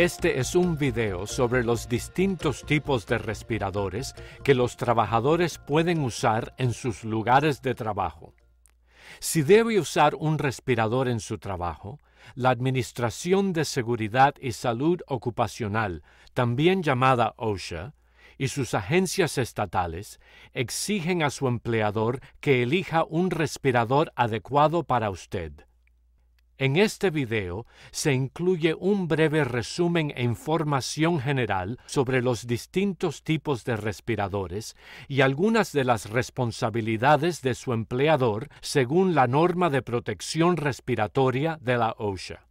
Este es un video sobre los distintos tipos de respiradores que los trabajadores pueden usar en sus lugares de trabajo. Si debe usar un respirador en su trabajo, la Administración de Seguridad y Salud Ocupacional, también llamada OSHA, y sus agencias estatales exigen a su empleador que elija un respirador adecuado para usted en este video se incluye un breve resumen e información general sobre los distintos tipos de respiradores y algunas de las responsabilidades de su empleador según la norma de protección respiratoria de la OSHA.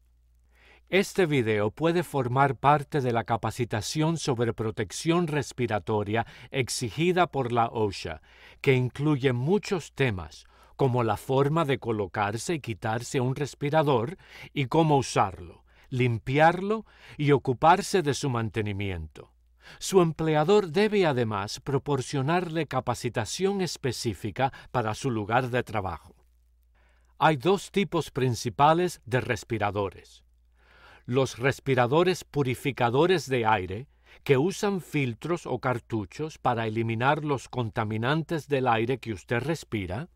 Este video puede formar parte de la capacitación sobre protección respiratoria exigida por la OSHA, que incluye muchos temas, como la forma de colocarse y quitarse un respirador y cómo usarlo, limpiarlo y ocuparse de su mantenimiento. Su empleador debe además proporcionarle capacitación específica para su lugar de trabajo. Hay dos tipos principales de respiradores. Los respiradores purificadores de aire, que usan filtros o cartuchos para eliminar los contaminantes del aire que usted respira,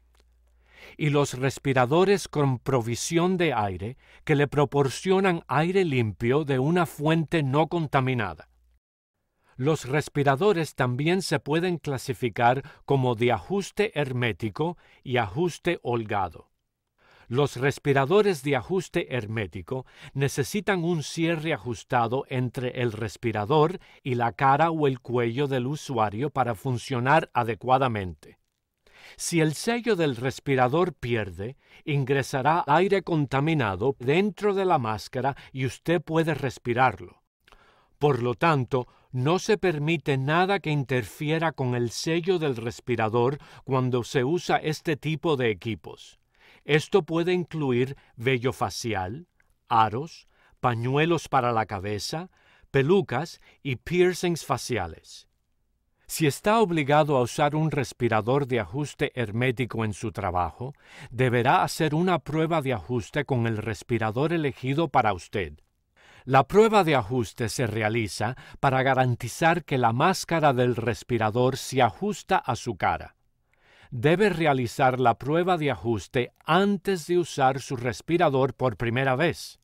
y los respiradores con provisión de aire que le proporcionan aire limpio de una fuente no contaminada. Los respiradores también se pueden clasificar como de ajuste hermético y ajuste holgado. Los respiradores de ajuste hermético necesitan un cierre ajustado entre el respirador y la cara o el cuello del usuario para funcionar adecuadamente. Si el sello del respirador pierde, ingresará aire contaminado dentro de la máscara y usted puede respirarlo. Por lo tanto, no se permite nada que interfiera con el sello del respirador cuando se usa este tipo de equipos. Esto puede incluir vello facial, aros, pañuelos para la cabeza, pelucas y piercings faciales. Si está obligado a usar un respirador de ajuste hermético en su trabajo, deberá hacer una prueba de ajuste con el respirador elegido para usted. La prueba de ajuste se realiza para garantizar que la máscara del respirador se ajusta a su cara. Debe realizar la prueba de ajuste antes de usar su respirador por primera vez.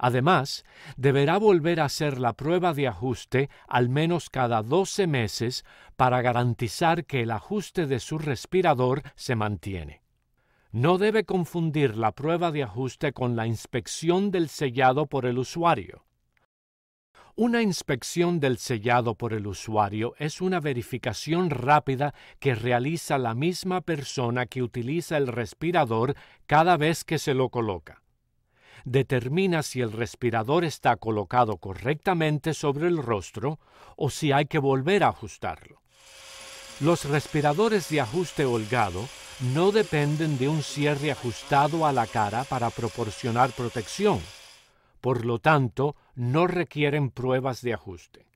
Además, deberá volver a hacer la prueba de ajuste al menos cada 12 meses para garantizar que el ajuste de su respirador se mantiene. No debe confundir la prueba de ajuste con la inspección del sellado por el usuario. Una inspección del sellado por el usuario es una verificación rápida que realiza la misma persona que utiliza el respirador cada vez que se lo coloca determina si el respirador está colocado correctamente sobre el rostro o si hay que volver a ajustarlo. Los respiradores de ajuste holgado no dependen de un cierre ajustado a la cara para proporcionar protección. Por lo tanto, no requieren pruebas de ajuste.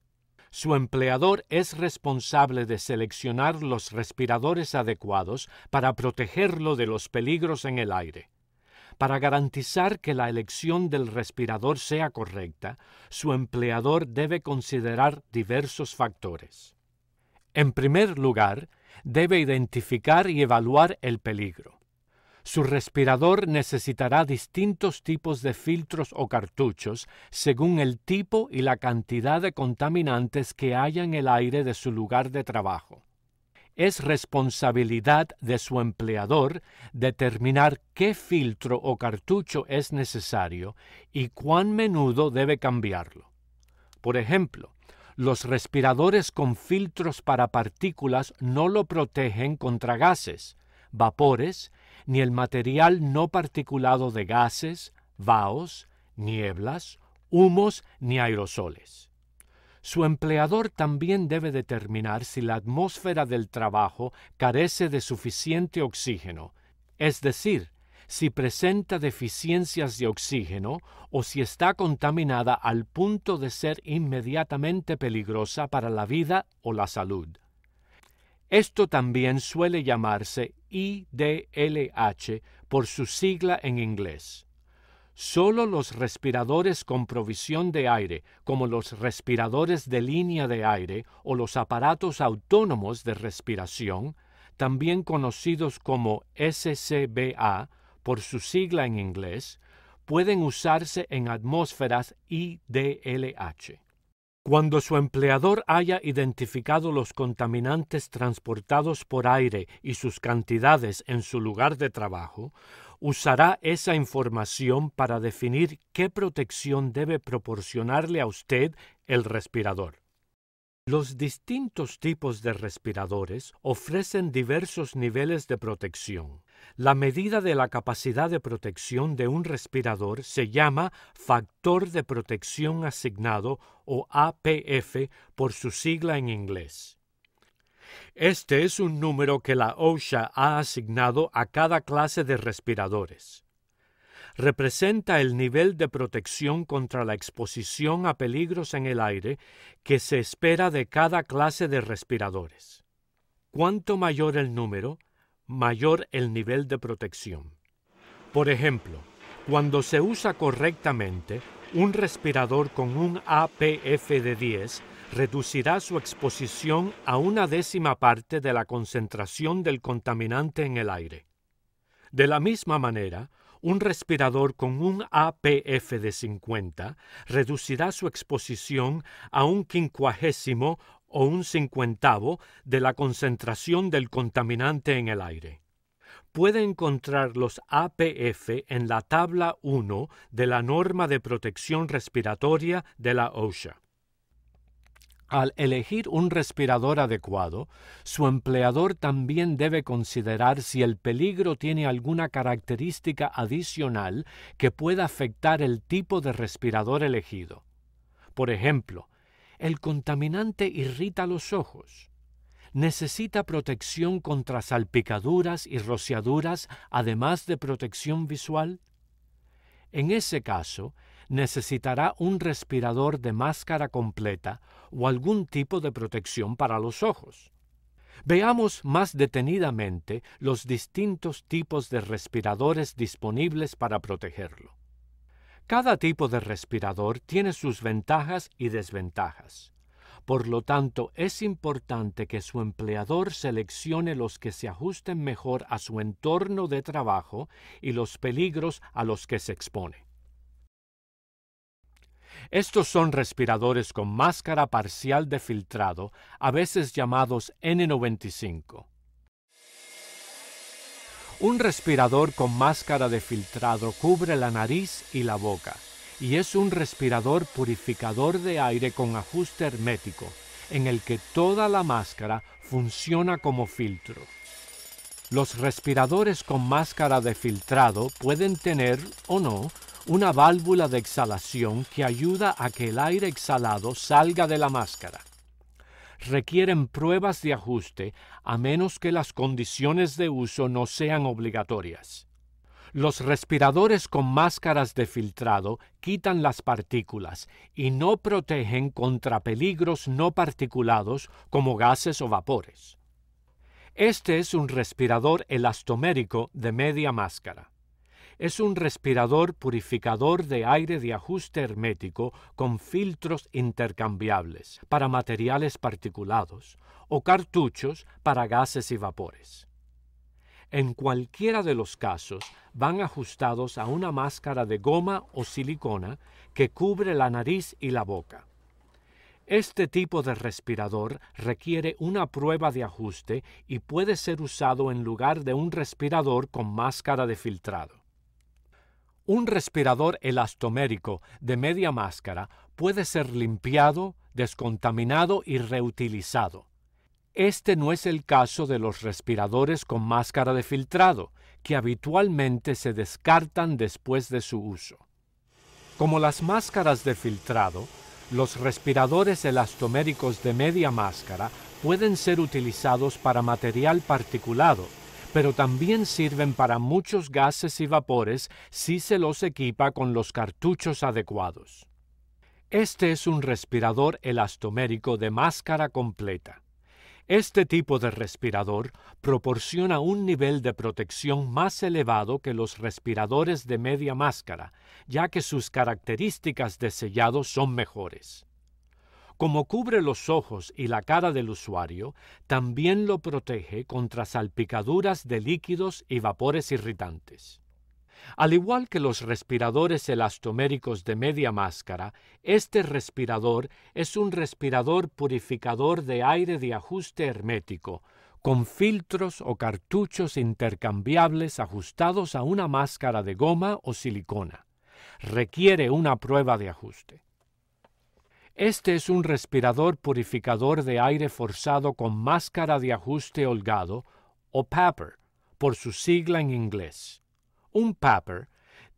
Su empleador es responsable de seleccionar los respiradores adecuados para protegerlo de los peligros en el aire. Para garantizar que la elección del respirador sea correcta, su empleador debe considerar diversos factores. En primer lugar, debe identificar y evaluar el peligro. Su respirador necesitará distintos tipos de filtros o cartuchos según el tipo y la cantidad de contaminantes que haya en el aire de su lugar de trabajo es responsabilidad de su empleador determinar qué filtro o cartucho es necesario y cuán menudo debe cambiarlo. Por ejemplo, los respiradores con filtros para partículas no lo protegen contra gases, vapores, ni el material no particulado de gases, vaos, nieblas, humos ni aerosoles su empleador también debe determinar si la atmósfera del trabajo carece de suficiente oxígeno, es decir, si presenta deficiencias de oxígeno o si está contaminada al punto de ser inmediatamente peligrosa para la vida o la salud. Esto también suele llamarse IDLH por su sigla en inglés. Sólo los respiradores con provisión de aire, como los respiradores de línea de aire o los aparatos autónomos de respiración, también conocidos como SCBA por su sigla en inglés, pueden usarse en atmósferas IDLH. Cuando su empleador haya identificado los contaminantes transportados por aire y sus cantidades en su lugar de trabajo, usará esa información para definir qué protección debe proporcionarle a usted el respirador. Los distintos tipos de respiradores ofrecen diversos niveles de protección. La medida de la capacidad de protección de un respirador se llama factor de protección asignado o APF por su sigla en inglés. Este es un número que la OSHA ha asignado a cada clase de respiradores. Representa el nivel de protección contra la exposición a peligros en el aire que se espera de cada clase de respiradores. Cuanto mayor el número, mayor el nivel de protección. Por ejemplo, cuando se usa correctamente, un respirador con un APF de 10 reducirá su exposición a una décima parte de la concentración del contaminante en el aire. De la misma manera, un respirador con un APF de 50 reducirá su exposición a un quincuagésimo o un cincuentavo de la concentración del contaminante en el aire. Puede encontrar los APF en la tabla 1 de la norma de protección respiratoria de la OSHA. Al elegir un respirador adecuado, su empleador también debe considerar si el peligro tiene alguna característica adicional que pueda afectar el tipo de respirador elegido. Por ejemplo, el contaminante irrita los ojos. Necesita protección contra salpicaduras y rociaduras, además de protección visual. En ese caso, necesitará un respirador de máscara completa o algún tipo de protección para los ojos. Veamos más detenidamente los distintos tipos de respiradores disponibles para protegerlo. Cada tipo de respirador tiene sus ventajas y desventajas. Por lo tanto, es importante que su empleador seleccione los que se ajusten mejor a su entorno de trabajo y los peligros a los que se expone. Estos son respiradores con máscara parcial de filtrado, a veces llamados N95. Un respirador con máscara de filtrado cubre la nariz y la boca, y es un respirador purificador de aire con ajuste hermético, en el que toda la máscara funciona como filtro. Los respiradores con máscara de filtrado pueden tener o no una válvula de exhalación que ayuda a que el aire exhalado salga de la máscara. Requieren pruebas de ajuste a menos que las condiciones de uso no sean obligatorias. Los respiradores con máscaras de filtrado quitan las partículas y no protegen contra peligros no particulados como gases o vapores. Este es un respirador elastomérico de media máscara. Es un respirador purificador de aire de ajuste hermético con filtros intercambiables para materiales particulados o cartuchos para gases y vapores. En cualquiera de los casos van ajustados a una máscara de goma o silicona que cubre la nariz y la boca. Este tipo de respirador requiere una prueba de ajuste y puede ser usado en lugar de un respirador con máscara de filtrado. Un respirador elastomérico de media máscara puede ser limpiado, descontaminado y reutilizado. Este no es el caso de los respiradores con máscara de filtrado, que habitualmente se descartan después de su uso. Como las máscaras de filtrado, los respiradores elastoméricos de media máscara pueden ser utilizados para material particulado, pero también sirven para muchos gases y vapores si se los equipa con los cartuchos adecuados. Este es un respirador elastomérico de máscara completa. Este tipo de respirador proporciona un nivel de protección más elevado que los respiradores de media máscara, ya que sus características de sellado son mejores. Como cubre los ojos y la cara del usuario, también lo protege contra salpicaduras de líquidos y vapores irritantes. Al igual que los respiradores elastoméricos de media máscara, este respirador es un respirador purificador de aire de ajuste hermético, con filtros o cartuchos intercambiables ajustados a una máscara de goma o silicona. Requiere una prueba de ajuste. Este es un respirador purificador de aire forzado con máscara de ajuste holgado, o PAPR, e por su sigla en inglés. Un PAPR e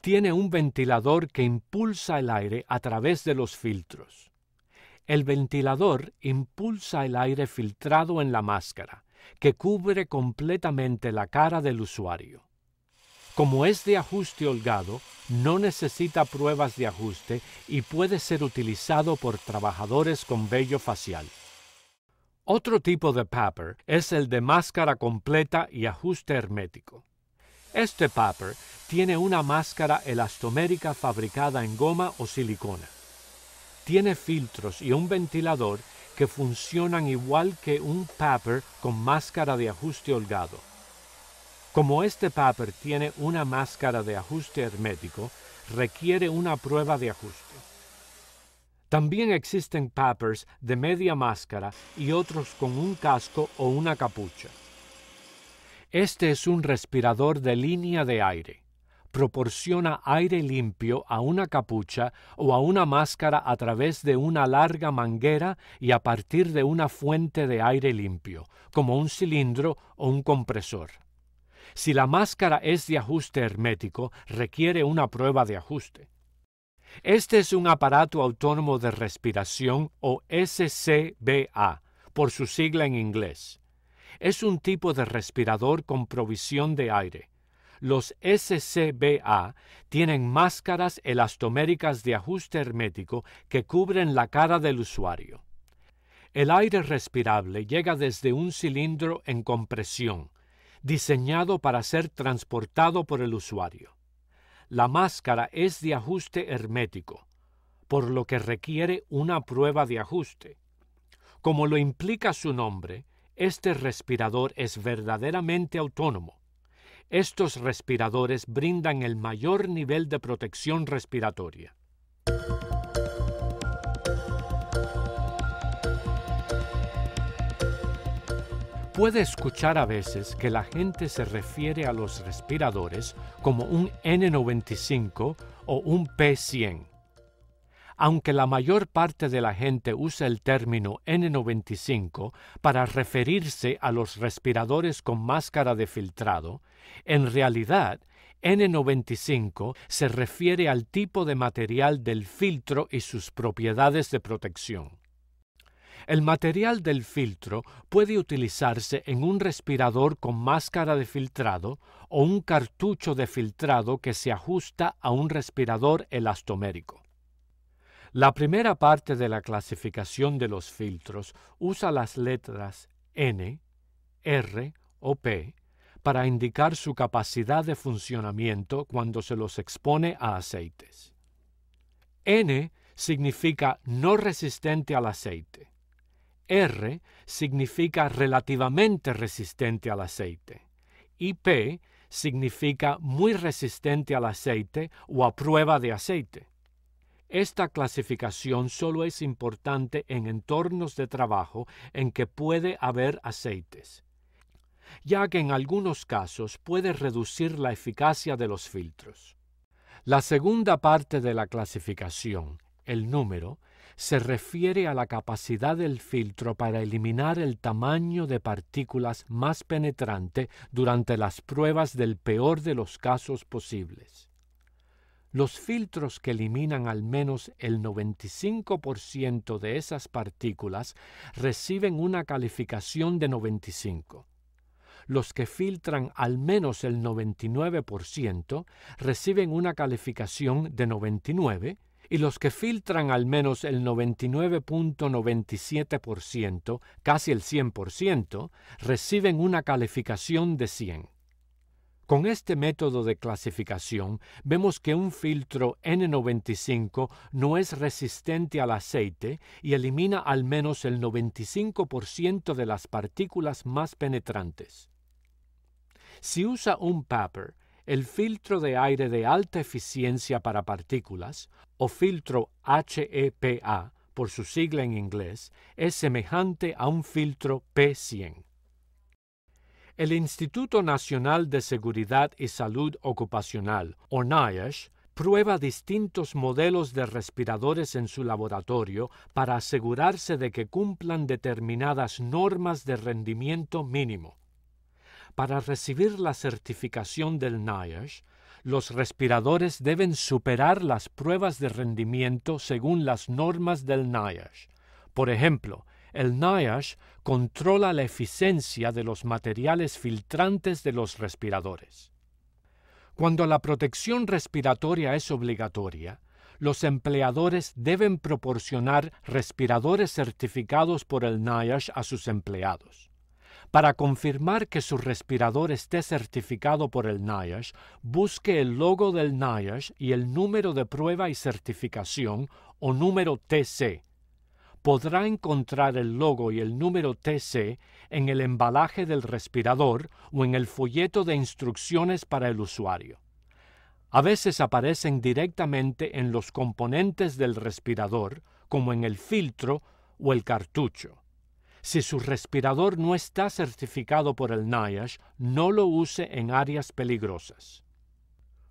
tiene un ventilador que impulsa el aire a través de los filtros. El ventilador impulsa el aire filtrado en la máscara, que cubre completamente la cara del usuario. Como es de ajuste holgado, no necesita pruebas de ajuste y puede ser utilizado por trabajadores con vello facial. Otro tipo de paper es el de máscara completa y ajuste hermético. Este paper tiene una máscara elastomérica fabricada en goma o silicona. Tiene filtros y un ventilador que funcionan igual que un paper con máscara de ajuste holgado. Como este paper tiene una máscara de ajuste hermético, requiere una prueba de ajuste. También existen papers de media máscara y otros con un casco o una capucha. Este es un respirador de línea de aire. Proporciona aire limpio a una capucha o a una máscara a través de una larga manguera y a partir de una fuente de aire limpio, como un cilindro o un compresor. Si la máscara es de ajuste hermético, requiere una prueba de ajuste. Este es un aparato autónomo de respiración o SCBA, por su sigla en inglés. Es un tipo de respirador con provisión de aire. Los SCBA tienen máscaras elastoméricas de ajuste hermético que cubren la cara del usuario. El aire respirable llega desde un cilindro en compresión, diseñado para ser transportado por el usuario. La máscara es de ajuste hermético, por lo que requiere una prueba de ajuste. Como lo implica su nombre, este respirador es verdaderamente autónomo. Estos respiradores brindan el mayor nivel de protección respiratoria. puede escuchar a veces que la gente se refiere a los respiradores como un N95 o un P100. Aunque la mayor parte de la gente usa el término N95 para referirse a los respiradores con máscara de filtrado, en realidad N95 se refiere al tipo de material del filtro y sus propiedades de protección. El material del filtro puede utilizarse en un respirador con máscara de filtrado o un cartucho de filtrado que se ajusta a un respirador elastomérico. La primera parte de la clasificación de los filtros usa las letras N, R o P para indicar su capacidad de funcionamiento cuando se los expone a aceites. N significa no resistente al aceite. R significa relativamente resistente al aceite y P significa muy resistente al aceite o a prueba de aceite. Esta clasificación solo es importante en entornos de trabajo en que puede haber aceites, ya que en algunos casos puede reducir la eficacia de los filtros. La segunda parte de la clasificación, el número, se refiere a la capacidad del filtro para eliminar el tamaño de partículas más penetrante durante las pruebas del peor de los casos posibles. Los filtros que eliminan al menos el 95% de esas partículas reciben una calificación de 95 los que filtran al menos el 99% reciben una calificación de 99 y los que filtran al menos el 99.97%, casi el 100%, reciben una calificación de 100. Con este método de clasificación vemos que un filtro N95 no es resistente al aceite y elimina al menos el 95% de las partículas más penetrantes. Si usa un paper, el filtro de aire de alta eficiencia para partículas, o filtro HEPA por su sigla en inglés, es semejante a un filtro P100. El Instituto Nacional de Seguridad y Salud Ocupacional, o NIOSH, e prueba distintos modelos de respiradores en su laboratorio para asegurarse de que cumplan determinadas normas de rendimiento mínimo. Para recibir la certificación del NIOSH, los respiradores deben superar las pruebas de rendimiento según las normas del NIOSH. Por ejemplo, el NIOSH controla la eficiencia de los materiales filtrantes de los respiradores. Cuando la protección respiratoria es obligatoria, los empleadores deben proporcionar respiradores certificados por el NIOSH a sus empleados. Para confirmar que su respirador esté certificado por el NIOSH, busque el logo del NIOSH y el número de prueba y certificación o número TC. Podrá encontrar el logo y el número TC en el embalaje del respirador o en el folleto de instrucciones para el usuario. A veces aparecen directamente en los componentes del respirador, como en el filtro o el cartucho. Si su respirador no está certificado por el NIOSH, no lo use en áreas peligrosas.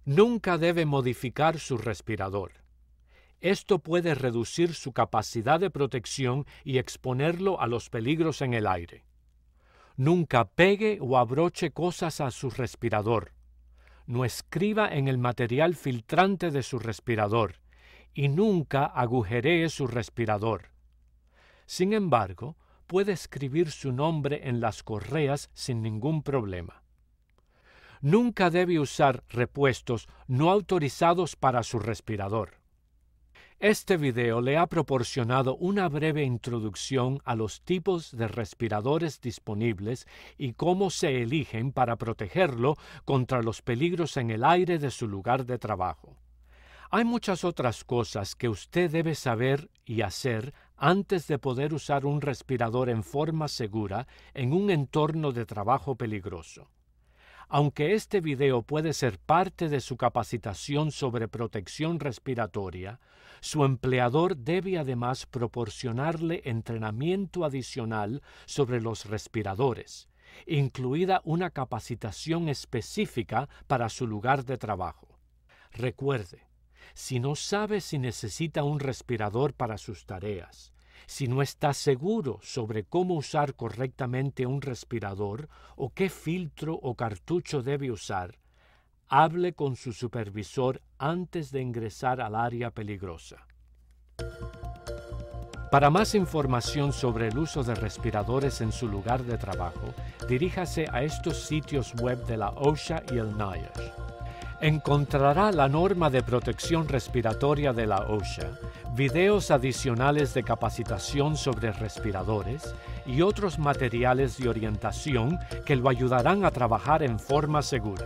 Nunca debe modificar su respirador. Esto puede reducir su capacidad de protección y exponerlo a los peligros en el aire. Nunca pegue o abroche cosas a su respirador. No escriba en el material filtrante de su respirador y nunca agujeree su respirador. Sin embargo, puede escribir su nombre en las correas sin ningún problema. Nunca debe usar repuestos no autorizados para su respirador. Este video le ha proporcionado una breve introducción a los tipos de respiradores disponibles y cómo se eligen para protegerlo contra los peligros en el aire de su lugar de trabajo. Hay muchas otras cosas que usted debe saber y hacer antes de poder usar un respirador en forma segura en un entorno de trabajo peligroso. Aunque este video puede ser parte de su capacitación sobre protección respiratoria, su empleador debe además proporcionarle entrenamiento adicional sobre los respiradores, incluida una capacitación específica para su lugar de trabajo. Recuerde, si no sabe si necesita un respirador para sus tareas, si no está seguro sobre cómo usar correctamente un respirador o qué filtro o cartucho debe usar, hable con su supervisor antes de ingresar al área peligrosa. Para más información sobre el uso de respiradores en su lugar de trabajo, diríjase a estos sitios web de la OSHA y el NIOSH. Encontrará la norma de protección respiratoria de la OSHA, videos adicionales de capacitación sobre respiradores y otros materiales de orientación que lo ayudarán a trabajar en forma segura.